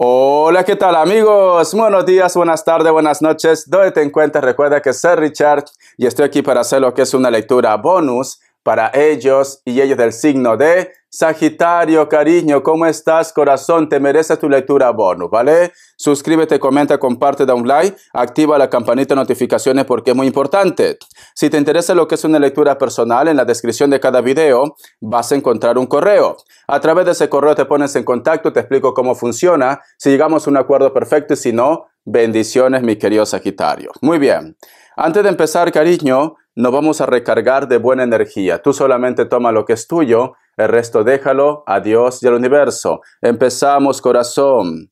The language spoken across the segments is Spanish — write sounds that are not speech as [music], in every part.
Hola, ¿qué tal amigos? Buenos días, buenas tardes, buenas noches. ¿dónde te cuenta, recuerda que soy Richard y estoy aquí para hacer lo que es una lectura bonus para ellos y ellos del signo de Sagitario, cariño, ¿cómo estás, corazón? Te mereces tu lectura bonus, ¿vale? Suscríbete, comenta, comparte, da un like, activa la campanita de notificaciones porque es muy importante. Si te interesa lo que es una lectura personal, en la descripción de cada video vas a encontrar un correo. A través de ese correo te pones en contacto, te explico cómo funciona, si llegamos a un acuerdo perfecto y si no, bendiciones, mi querido Sagitario. Muy bien. Antes de empezar, cariño, nos vamos a recargar de buena energía. Tú solamente toma lo que es tuyo, el resto déjalo a Dios y al universo. Empezamos, corazón.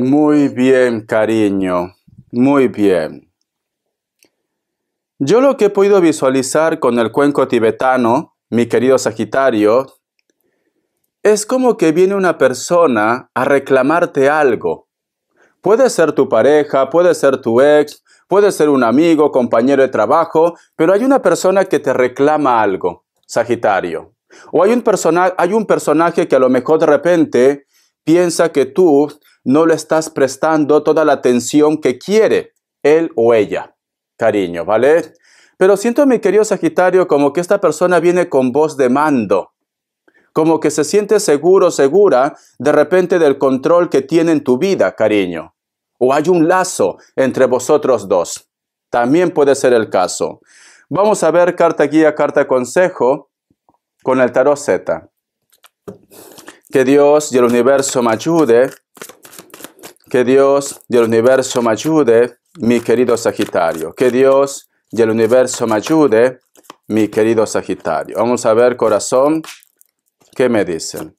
Muy bien, cariño. Muy bien. Yo lo que he podido visualizar con el cuenco tibetano, mi querido Sagitario, es como que viene una persona a reclamarte algo. Puede ser tu pareja, puede ser tu ex, puede ser un amigo, compañero de trabajo, pero hay una persona que te reclama algo, Sagitario. O hay un, hay un personaje que a lo mejor de repente piensa que tú no le estás prestando toda la atención que quiere él o ella. Cariño, ¿vale? Pero siento, mi querido Sagitario, como que esta persona viene con voz de mando, como que se siente seguro, segura, de repente del control que tiene en tu vida, cariño. O hay un lazo entre vosotros dos. También puede ser el caso. Vamos a ver carta guía, carta consejo con el tarot Z. Que Dios y el universo me ayude que Dios del universo me ayude, mi querido Sagitario. Que Dios del universo me ayude, mi querido Sagitario. Vamos a ver, corazón, ¿qué me dicen?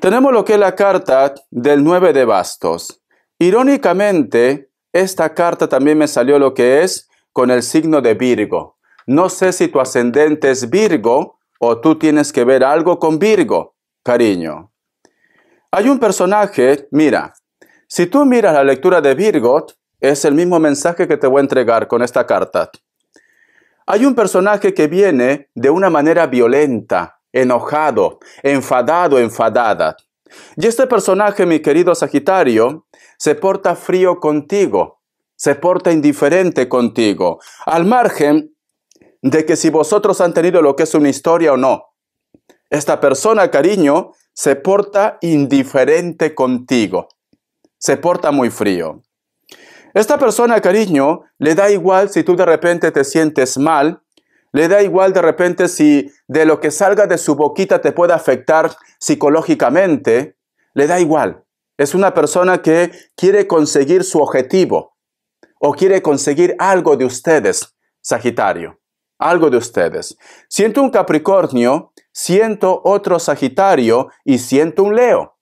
Tenemos lo que es la carta del 9 de bastos. Irónicamente, esta carta también me salió lo que es con el signo de Virgo. No sé si tu ascendente es Virgo o tú tienes que ver algo con Virgo, cariño. Hay un personaje, mira, si tú miras la lectura de Virgo, es el mismo mensaje que te voy a entregar con esta carta. Hay un personaje que viene de una manera violenta, enojado, enfadado, enfadada. Y este personaje, mi querido Sagitario, se porta frío contigo, se porta indiferente contigo, al margen de que si vosotros han tenido lo que es una historia o no. Esta persona, cariño, se porta indiferente contigo, se porta muy frío. Esta persona, cariño, le da igual si tú de repente te sientes mal, le da igual de repente si de lo que salga de su boquita te puede afectar psicológicamente, le da igual. Es una persona que quiere conseguir su objetivo o quiere conseguir algo de ustedes, Sagitario, algo de ustedes. Siento un Capricornio siento otro Sagitario y siento un Leo.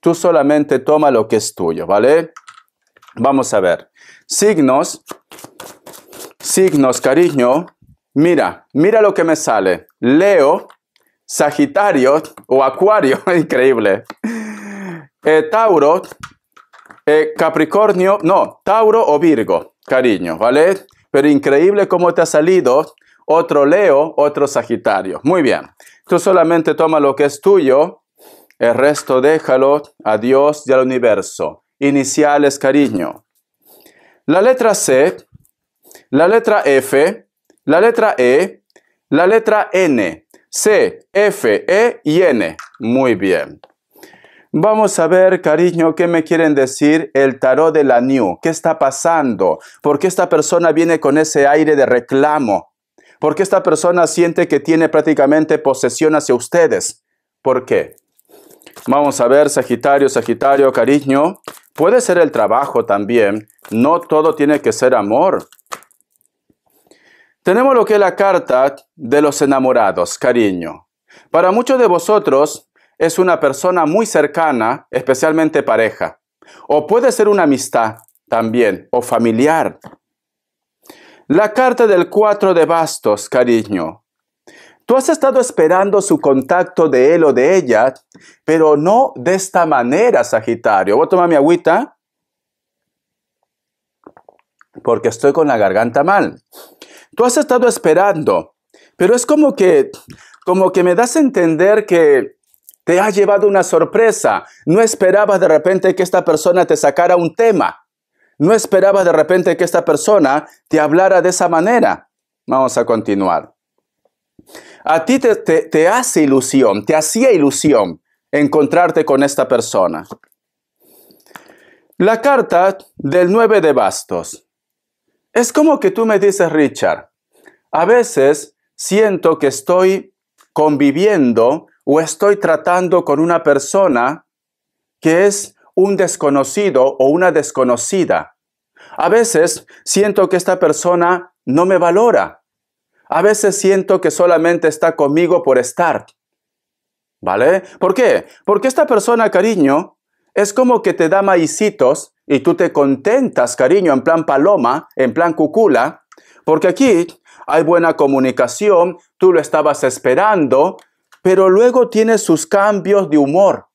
Tú solamente toma lo que es tuyo, ¿vale? Vamos a ver. Signos, signos, cariño. Mira, mira lo que me sale. Leo, Sagitario o Acuario, [laughs] increíble. Eh, Tauro, eh, Capricornio, no, Tauro o Virgo, cariño, ¿vale? Pero increíble cómo te ha salido otro Leo, otro Sagitario. Muy bien. Tú solamente toma lo que es tuyo, el resto déjalo a Dios y al universo. Iniciales, cariño. La letra C, la letra F, la letra E, la letra N. C, F, E y N. Muy bien. Vamos a ver, cariño, qué me quieren decir el tarot de la New. ¿Qué está pasando? ¿Por qué esta persona viene con ese aire de reclamo? Porque esta persona siente que tiene prácticamente posesión hacia ustedes. ¿Por qué? Vamos a ver, Sagitario, Sagitario, cariño. Puede ser el trabajo también. No todo tiene que ser amor. Tenemos lo que es la carta de los enamorados, cariño. Para muchos de vosotros es una persona muy cercana, especialmente pareja. O puede ser una amistad también, o familiar. La carta del cuatro de bastos, cariño. Tú has estado esperando su contacto de él o de ella, pero no de esta manera, Sagitario. Voy a tomar mi agüita porque estoy con la garganta mal. Tú has estado esperando, pero es como que, como que me das a entender que te ha llevado una sorpresa. No esperabas de repente que esta persona te sacara un tema. No esperaba de repente que esta persona te hablara de esa manera. Vamos a continuar. A ti te, te hace ilusión, te hacía ilusión encontrarte con esta persona. La carta del 9 de bastos. Es como que tú me dices, Richard, a veces siento que estoy conviviendo o estoy tratando con una persona que es un desconocido o una desconocida. A veces siento que esta persona no me valora. A veces siento que solamente está conmigo por estar. ¿Vale? ¿Por qué? Porque esta persona, cariño, es como que te da maicitos y tú te contentas, cariño, en plan paloma, en plan cucula, porque aquí hay buena comunicación, tú lo estabas esperando, pero luego tiene sus cambios de humor.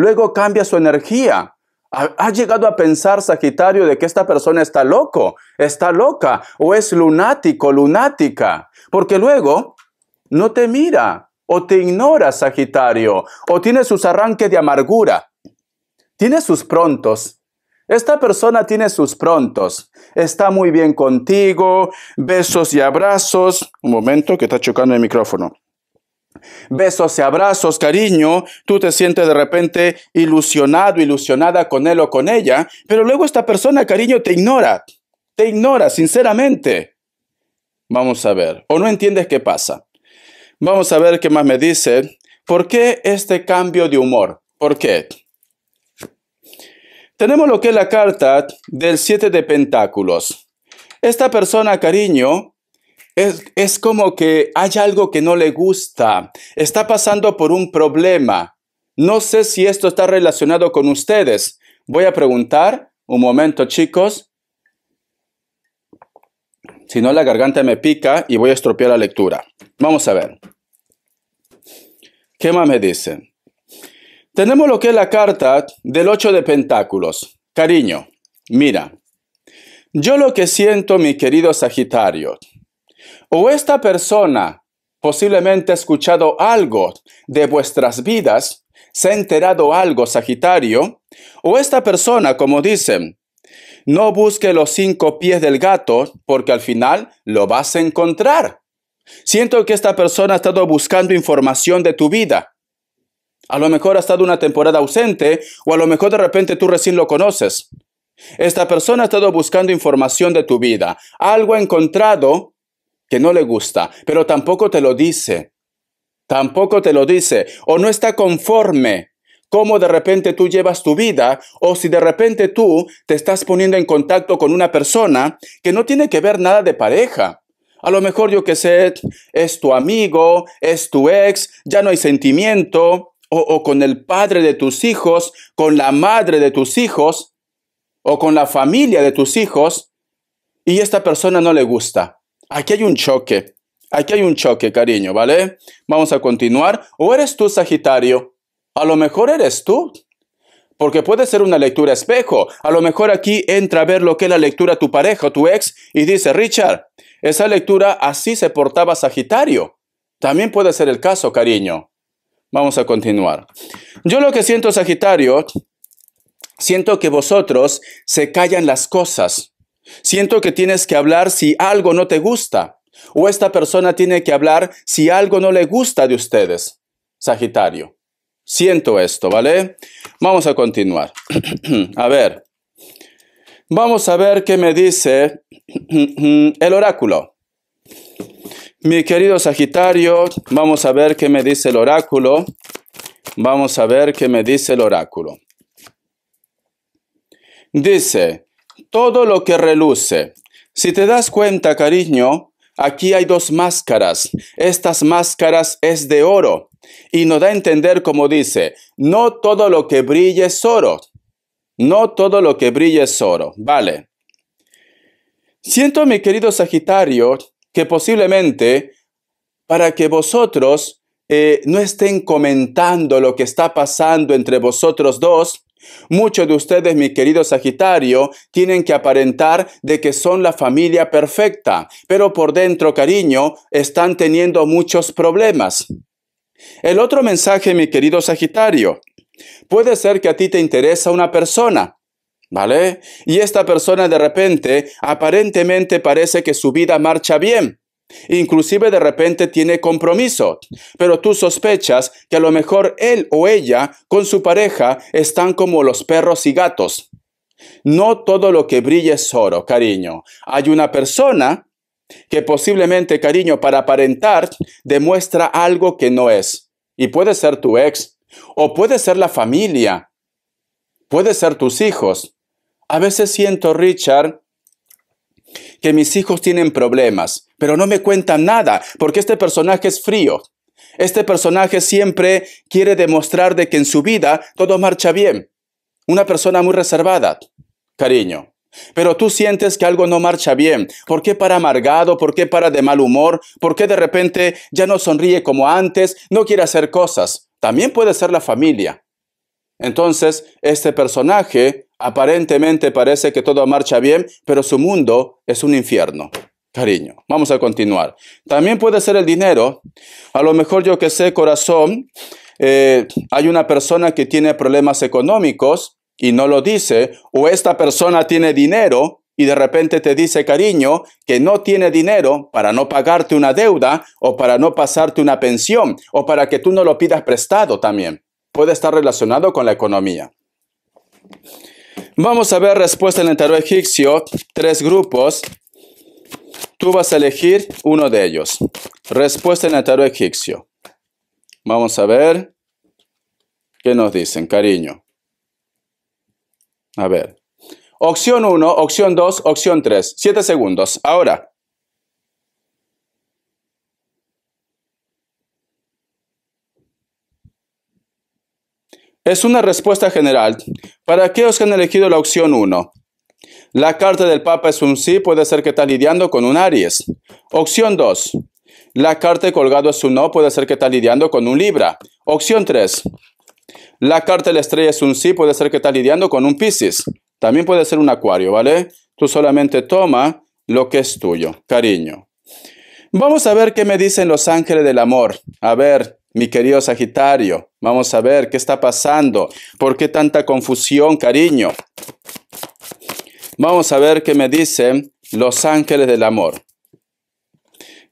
Luego cambia su energía. ¿Ha llegado a pensar, Sagitario, de que esta persona está loco, está loca o es lunático, lunática? Porque luego no te mira o te ignora, Sagitario, o tiene sus arranques de amargura, tiene sus prontos. Esta persona tiene sus prontos, está muy bien contigo, besos y abrazos. Un momento que está chocando el micrófono besos y abrazos, cariño, tú te sientes de repente ilusionado, ilusionada con él o con ella, pero luego esta persona, cariño, te ignora, te ignora, sinceramente. Vamos a ver, o no entiendes qué pasa. Vamos a ver qué más me dice. ¿Por qué este cambio de humor? ¿Por qué? Tenemos lo que es la carta del siete de Pentáculos. Esta persona, cariño, es, como que hay algo que no le gusta, está pasando por un problema. No sé si esto está relacionado con ustedes. Voy a preguntar, un momento chicos. Si no, la garganta me pica y voy a estropear la lectura. Vamos a ver. ¿Qué más me dicen? Tenemos lo que es la carta del 8 de Pentáculos. Cariño, mira, yo lo que siento, mi querido Sagitario, o esta persona posiblemente ha escuchado algo de vuestras vidas, se ha enterado algo, Sagitario, o esta persona, como dicen, no busque los cinco pies del gato porque al final lo vas a encontrar. Siento que esta persona ha estado buscando información de tu vida. A lo mejor ha estado una temporada ausente o a lo mejor de repente tú recién lo conoces. Esta persona ha estado buscando información de tu vida, algo ha encontrado que no le gusta, pero tampoco te lo dice. Tampoco te lo dice. O no está conforme cómo de repente tú llevas tu vida, o si de repente tú te estás poniendo en contacto con una persona que no tiene que ver nada de pareja. A lo mejor yo que sé, es tu amigo, es tu ex, ya no hay sentimiento, o, o, con el padre de tus hijos, con la madre de tus hijos, o con la familia de tus hijos, y esta persona no le gusta. Aquí hay un choque. Aquí hay un choque, cariño, ¿vale? Vamos a continuar. ¿O eres tú, Sagitario? A lo mejor eres tú. Porque puede ser una lectura espejo. A lo mejor aquí entra a ver lo que es la lectura tu pareja, tu ex, y dice, Richard, esa lectura así se portaba Sagitario. También puede ser el caso, cariño. Vamos a continuar. Yo lo que siento, Sagitario, siento que vosotros se callan las cosas. Siento que tienes que hablar si algo no te gusta. O esta persona tiene que hablar si algo no le gusta de ustedes. Sagitario. Siento esto, ¿vale? Vamos a continuar. [clears throat] a ver. Vamos a ver qué me dice [clears throat] el oráculo. Mi querido Sagitario, vamos a ver qué me dice el oráculo. Vamos a ver qué me dice el oráculo. Dice, todo lo que reluce. Si te das cuenta, cariño, aquí hay dos máscaras. Estas máscaras es de oro. Y nos da a entender como dice, no todo lo que brille es oro. No todo lo que brille es oro. Vale. Siento, mi querido Sagitario, que posiblemente para que vosotros eh, no estén comentando lo que está pasando entre vosotros dos, Muchos de ustedes, mi querido Sagitario, tienen que aparentar de que son la familia perfecta, pero por dentro, cariño, están teniendo muchos problemas. El otro mensaje, mi querido Sagitario, puede ser que a ti te interesa una persona, ¿vale? Y esta persona de repente, aparentemente parece que su vida marcha bien, Inclusive de repente tiene compromiso, pero tú sospechas que a lo mejor él o ella con su pareja están como los perros y gatos. No todo lo que brilla es oro, cariño. Hay una persona que posiblemente, cariño, para aparentar, demuestra algo que no es. Y puede ser tu ex, o puede ser la familia, puede ser tus hijos. A veces siento, Richard, que mis hijos tienen problemas, pero no me cuentan nada, porque este personaje es frío. Este personaje siempre quiere demostrar de que en su vida todo marcha bien. Una persona muy reservada, cariño. Pero tú sientes que algo no marcha bien. ¿Por qué para amargado? ¿Por qué para de mal humor? ¿Por qué de repente ya no sonríe como antes? No quiere hacer cosas. También puede ser la familia. Entonces, este personaje aparentemente parece que todo marcha bien, pero su mundo es un infierno. Cariño, vamos a continuar. También puede ser el dinero. A lo mejor yo que sé, corazón, eh, hay una persona que tiene problemas económicos y no lo dice, o esta persona tiene dinero y de repente te dice, cariño, que no tiene dinero para no pagarte una deuda o para no pasarte una pensión o para que tú no lo pidas prestado también puede estar relacionado con la economía. Vamos a ver respuesta en el tarot egipcio, tres grupos. Tú vas a elegir uno de ellos. Respuesta en el tarot egipcio. Vamos a ver qué nos dicen, cariño. A ver. Opción 1, opción 2, opción 3. 7 segundos. Ahora. Es una respuesta general para aquellos que han elegido la opción 1. La carta del Papa es un sí, puede ser que está lidiando con un Aries. Opción 2. La carta de colgado es un no, puede ser que está lidiando con un Libra. Opción 3. La carta de la estrella es un sí, puede ser que está lidiando con un Pisces. También puede ser un acuario, ¿vale? Tú solamente toma lo que es tuyo, cariño. Vamos a ver qué me dicen los ángeles del amor. A ver, mi querido Sagitario, vamos a ver qué está pasando. ¿Por qué tanta confusión, cariño? Vamos a ver qué me dicen los ángeles del amor.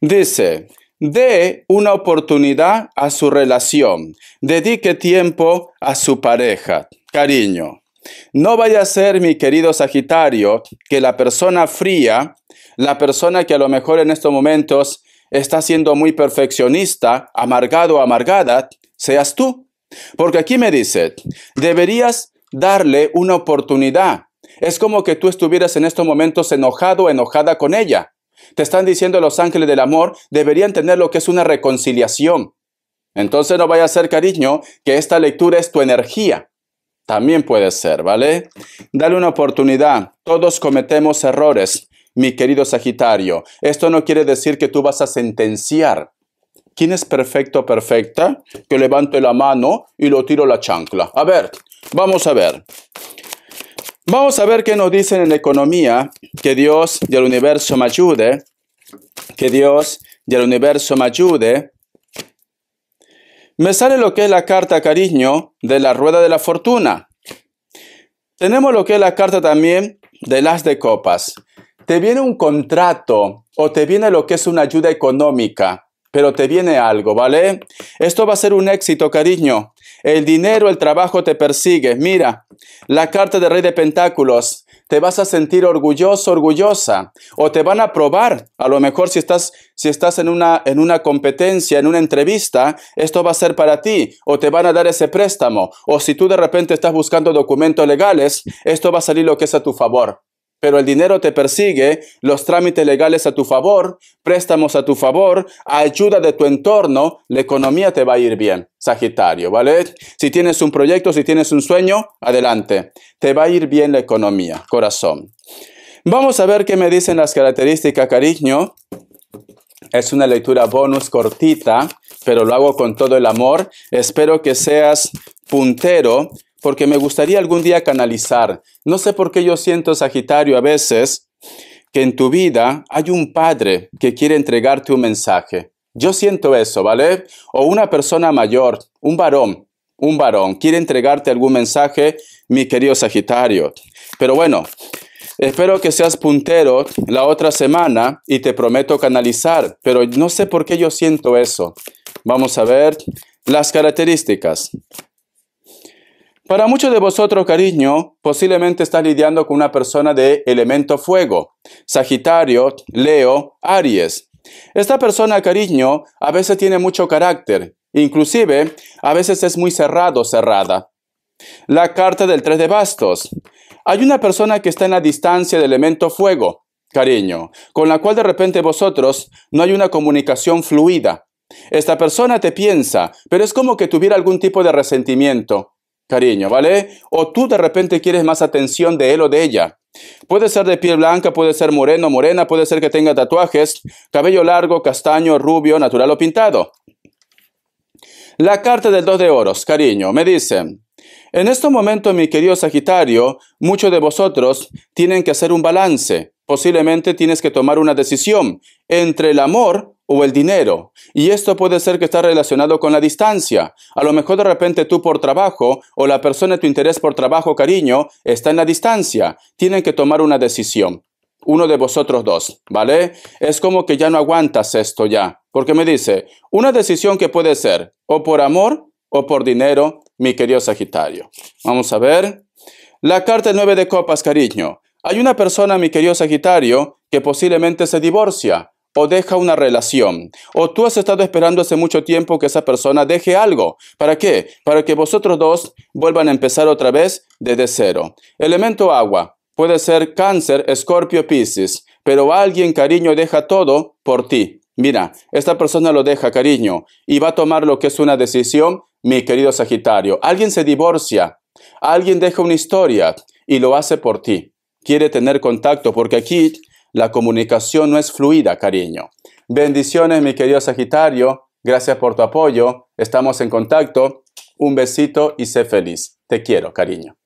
Dice, dé una oportunidad a su relación. Dedique tiempo a su pareja. Cariño, no vaya a ser, mi querido Sagitario, que la persona fría, la persona que a lo mejor en estos momentos está siendo muy perfeccionista, amargado o amargada, seas tú. Porque aquí me dice, deberías darle una oportunidad. Es como que tú estuvieras en estos momentos enojado o enojada con ella. Te están diciendo los ángeles del amor, deberían tener lo que es una reconciliación. Entonces no vaya a ser, cariño, que esta lectura es tu energía. También puede ser, ¿vale? Dale una oportunidad. Todos cometemos errores mi querido Sagitario, esto no quiere decir que tú vas a sentenciar. ¿Quién es perfecto perfecta? Que levante la mano y lo tiro la chancla. A ver, vamos a ver. Vamos a ver qué nos dicen en economía. Que Dios y el universo me ayude. Que Dios y el universo me ayude. Me sale lo que es la carta cariño de la rueda de la fortuna. Tenemos lo que es la carta también de las de copas te viene un contrato o te viene lo que es una ayuda económica, pero te viene algo, ¿vale? Esto va a ser un éxito, cariño. El dinero, el trabajo te persigue. Mira, la carta de Rey de Pentáculos. Te vas a sentir orgulloso, orgullosa. O te van a probar. A lo mejor si estás, si estás en, una, en una competencia, en una entrevista, esto va a ser para ti. O te van a dar ese préstamo. O si tú de repente estás buscando documentos legales, esto va a salir lo que es a tu favor pero el dinero te persigue, los trámites legales a tu favor, préstamos a tu favor, ayuda de tu entorno, la economía te va a ir bien, Sagitario, ¿vale? Si tienes un proyecto, si tienes un sueño, adelante, te va a ir bien la economía, corazón. Vamos a ver qué me dicen las características, cariño. Es una lectura bonus cortita, pero lo hago con todo el amor. Espero que seas puntero porque me gustaría algún día canalizar. No sé por qué yo siento, Sagitario, a veces que en tu vida hay un padre que quiere entregarte un mensaje. Yo siento eso, ¿vale? O una persona mayor, un varón, un varón, quiere entregarte algún mensaje, mi querido Sagitario. Pero bueno, Espero que seas puntero la otra semana y te prometo canalizar, pero no sé por qué yo siento eso. Vamos a ver las características. Para muchos de vosotros, cariño, posiblemente estás lidiando con una persona de elemento fuego, Sagitario, Leo, Aries. Esta persona, cariño, a veces tiene mucho carácter, inclusive a veces es muy cerrado, cerrada. La carta del tres de bastos. Hay una persona que está en la distancia del elemento fuego, cariño, con la cual de repente vosotros no hay una comunicación fluida. Esta persona te piensa, pero es como que tuviera algún tipo de resentimiento, cariño, ¿vale? O tú de repente quieres más atención de él o de ella. Puede ser de piel blanca, puede ser moreno, morena, puede ser que tenga tatuajes, cabello largo, castaño, rubio, natural o pintado. La carta del dos de oros, cariño, me dice, en este momento, mi querido Sagitario, muchos de vosotros tienen que hacer un balance posiblemente tienes que tomar una decisión entre el amor o el dinero. Y esto puede ser que está relacionado con la distancia. A lo mejor de repente tú por trabajo o la persona de tu interés por trabajo, cariño, está en la distancia. Tienen que tomar una decisión. Uno de vosotros dos, ¿vale? Es como que ya no aguantas esto ya. Porque me dice, una decisión que puede ser o por amor o por dinero, mi querido Sagitario. Vamos a ver. La carta 9 de copas, cariño. Hay una persona, mi querido Sagitario, que posiblemente se divorcia o deja una relación. O tú has estado esperando hace mucho tiempo que esa persona deje algo. ¿Para qué? Para que vosotros dos vuelvan a empezar otra vez desde cero. Elemento agua. Puede ser cáncer, escorpio, piscis. Pero alguien, cariño, deja todo por ti. Mira, esta persona lo deja, cariño, y va a tomar lo que es una decisión, mi querido Sagitario. Alguien se divorcia, alguien deja una historia y lo hace por ti quiere tener contacto, porque aquí la comunicación no es fluida, cariño. Bendiciones, mi querido Sagitario. Gracias por tu apoyo. Estamos en contacto. Un besito y sé feliz. Te quiero, cariño.